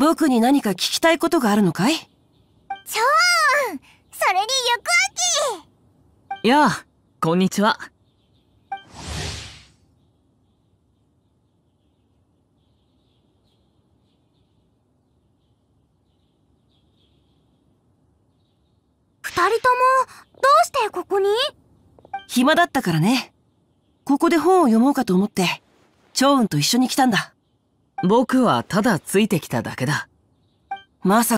僕に何か聞きたいことがあるのかい超それにゆくあきやあ、こんにちは。二人とも、どうしてここに暇だったからね。ここで本を読もうかと思って、趙雲と一緒に来たんだ。僕はただついてきただけだ。まさ